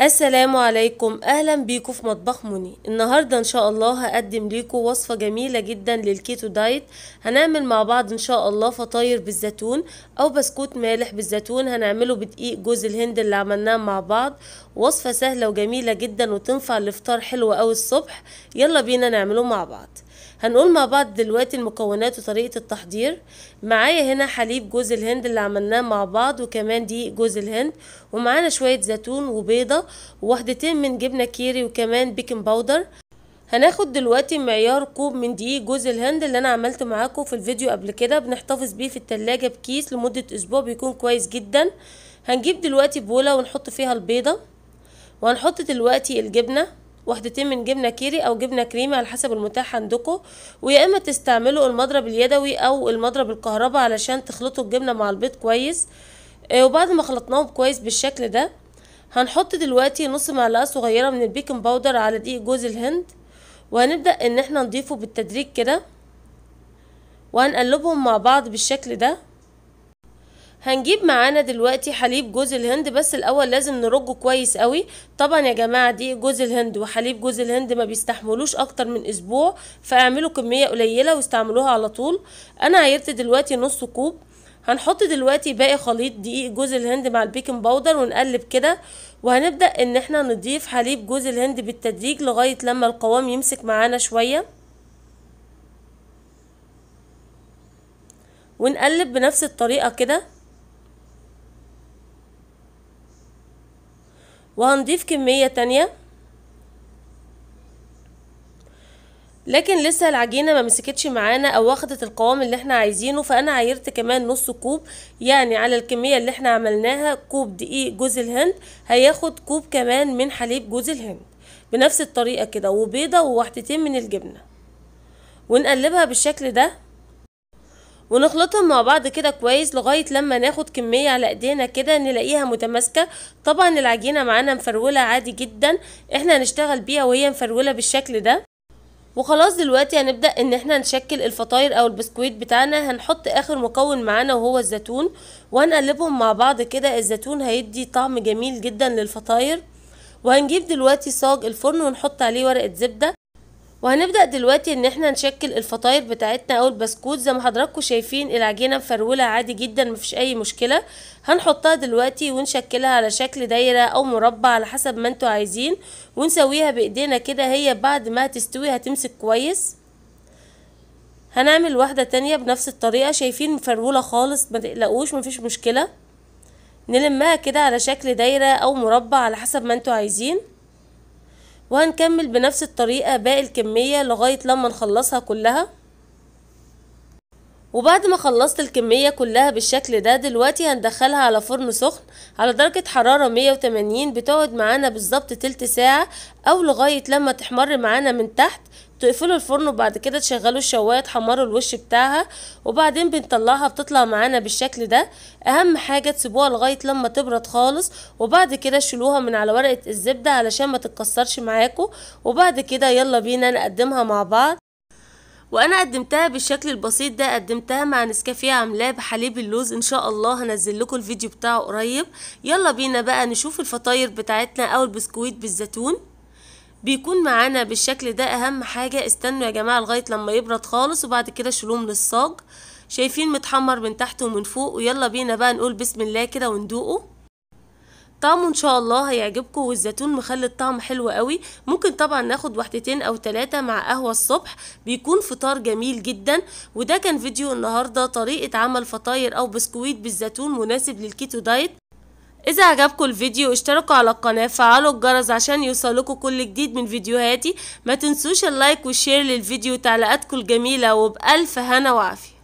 السلام عليكم اهلا بيكم في مطبخ مني النهارده ان شاء الله هقدم ليكم وصفه جميله جدا للكيتو دايت هنعمل مع بعض ان شاء الله فطاير بالزيتون او بسكوت مالح بالزيتون هنعمله بدقيق جوز الهند اللي عملناه مع بعض وصفه سهله وجميله جدا وتنفع الافطار حلوة او الصبح يلا بينا نعمله مع بعض هنقول مع بعض دلوقتي المكونات وطريقة التحضير معايا هنا حليب جوز الهند اللي عملناه مع بعض وكمان دي جوز الهند ومعانا شوية زيتون وبيضة ووحدتين من جبنة كيري وكمان بيكنج باودر هناخد دلوقتي معيار كوب من دقيق جوز الهند اللي انا عملته معاكم في الفيديو قبل كده بنحتفظ بيه في التلاجة بكيس لمدة اسبوع بيكون كويس جدا هنجيب دلوقتي بولة ونحط فيها البيضة وهنحط دلوقتي الجبنة وحدتين من جبنة كيري أو جبنة كريمة على حسب المتاح عندكم ويا إما تستعملوا المضرب اليدوي أو المضرب الكهرباء علشان تخلطوا الجبنة مع البيض كويس آه، وبعد ما خلطناهم كويس بالشكل ده هنحط دلوقتي نص معلقة صغيرة من البيكنج باودر على دقيق جوز الهند وهنبدأ ان احنا نضيفه بالتدريج كده وهنقلبهم مع بعض بالشكل ده هنجيب معانا دلوقتي حليب جوز الهند بس الاول لازم نرجه كويس قوي طبعا يا جماعه دي جوز الهند وحليب جوز الهند ما بيستحملوش اكتر من اسبوع فاعملوا كميه قليله واستعملوها على طول انا عيرت دلوقتي نص كوب هنحط دلوقتي باقي خليط دقيق جوز الهند مع البيكنج باودر ونقلب كده وهنبدا ان احنا نضيف حليب جوز الهند بالتدريج لغايه لما القوام يمسك معانا شويه ونقلب بنفس الطريقه كده وهنضيف كمية تانية لكن لسه العجينه ما مسكتش معانا او واخدت القوام اللي احنا عايزينه فانا عايرت كمان نص كوب يعني على الكميه اللي احنا عملناها كوب دقيق جوز الهند هياخد كوب كمان من حليب جوز الهند بنفس الطريقه كده وبيضه وواحدتين من الجبنه ونقلبها بالشكل ده ونخلطهم مع بعض كده كويس لغاية لما ناخد كمية على ايدينا كده نلاقيها متماسكة طبعا العجينة معانا مفرولة عادي جدا احنا هنشتغل بيها وهي مفرولة بالشكل ده وخلاص دلوقتي هنبدأ ان احنا نشكل الفطاير او البسكويت بتاعنا هنحط اخر مكون معانا وهو الزيتون وهنقلبهم مع بعض كده الزيتون هيدي طعم جميل جدا للفطاير وهنجيب دلوقتي صاج الفرن ونحط عليه ورقة زبدة وهنبدأ دلوقتي ان احنا نشكل الفطاير بتاعتنا او البسكوت زي ما حضراتكم شايفين العجينة مفرولة عادي جدا مفيش اي مشكلة هنحطها دلوقتي ونشكلها على شكل دايرة او مربع على حسب ما انتوا عايزين ونسويها بايدينا كده هي بعد ما هتستوي هتمسك كويس هنعمل واحدة تانية بنفس الطريقة شايفين مفرولة خالص ما تقلقوش مفيش مشكلة نلمها كده على شكل دايرة او مربع على حسب ما انتوا عايزين وهنكمل بنفس الطريقة باقي الكمية لغاية لما نخلصها كلها وبعد ما خلصت الكمية كلها بالشكل ده دلوقتي هندخلها على فرن سخن على درجة حرارة 180 بتقعد معانا بالظبط تلت ساعة او لغاية لما تحمر معانا من تحت تقفلوا الفرن وبعد كده تشغلوا الشوايه تحمروا الوش بتاعها وبعدين بنطلعها بتطلع معانا بالشكل ده اهم حاجه تسيبوها لغايه لما تبرد خالص وبعد كده شيلوها من على ورقه الزبده علشان ما تتكسرش معاكم وبعد كده يلا بينا نقدمها مع بعض وانا قدمتها بالشكل البسيط ده قدمتها مع نسكافيه عاملاه بحليب اللوز ان شاء الله هنزل لكم الفيديو بتاعه قريب يلا بينا بقى نشوف الفطاير بتاعتنا او البسكويت بالزيتون بيكون معانا بالشكل ده اهم حاجة استنوا يا جماعة لغاية لما يبرد خالص وبعد كده شلوم من الصاج شايفين متحمر من تحت ومن فوق ويلا بينا بقى نقول بسم الله كده وندوقه طعمه ان شاء الله هيعجبكم والزيتون مخلي الطعم حلو قوي ممكن طبعا ناخد وحدتين او تلاتة مع قهوة الصبح بيكون فطار جميل جدا وده كان فيديو النهاردة طريقة عمل فطاير او بسكويت بالزيتون مناسب للكيتو دايت إذا عجبكم الفيديو اشتركوا على القناة فعلوا الجرس عشان يوصلكوا كل جديد من فيديوهاتي ما تنسوش اللايك والشير للفيديو وتعليقاتكم الجميلة وبألف هنا وعافية